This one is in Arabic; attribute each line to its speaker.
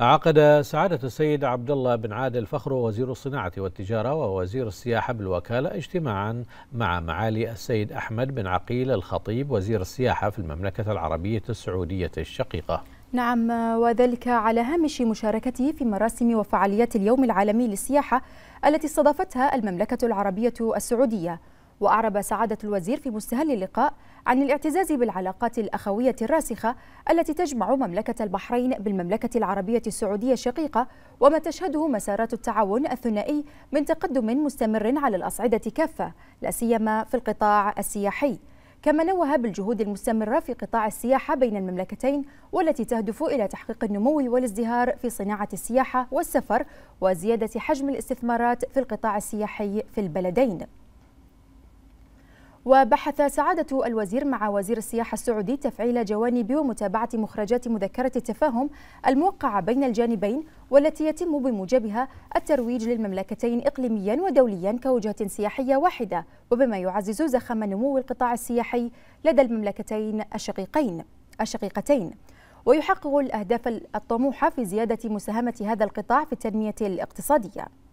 Speaker 1: عقد سعادة السيد عبد الله بن عادل فخرو وزير الصناعة والتجارة ووزير السياحة بالوكالة اجتماعا مع معالي السيد أحمد بن عقيل الخطيب وزير السياحة في المملكة العربية السعودية الشقيقة
Speaker 2: نعم وذلك على هامش مشاركته في مراسم وفعاليات اليوم العالمي للسياحة التي استضافتها المملكة العربية السعودية وأعرب سعادة الوزير في مستهل اللقاء عن الاعتزاز بالعلاقات الأخوية الراسخة التي تجمع مملكة البحرين بالمملكة العربية السعودية الشقيقة وما تشهده مسارات التعاون الثنائي من تقدم مستمر على الأصعدة كافة لا سيما في القطاع السياحي كما نوه بالجهود المستمرة في قطاع السياحة بين المملكتين والتي تهدف إلى تحقيق النمو والازدهار في صناعة السياحة والسفر وزيادة حجم الاستثمارات في القطاع السياحي في البلدين وبحث سعادة الوزير مع وزير السياحة السعودي تفعيل جوانب ومتابعة مخرجات مذكرة التفاهم الموقعة بين الجانبين والتي يتم بموجبها الترويج للمملكتين إقليميا ودوليا كوجهة سياحية واحدة وبما يعزز زخم نمو القطاع السياحي لدى المملكتين الشقيقين الشقيقتين ويحقق الأهداف الطموحة في زيادة مساهمة هذا القطاع في التنمية الاقتصادية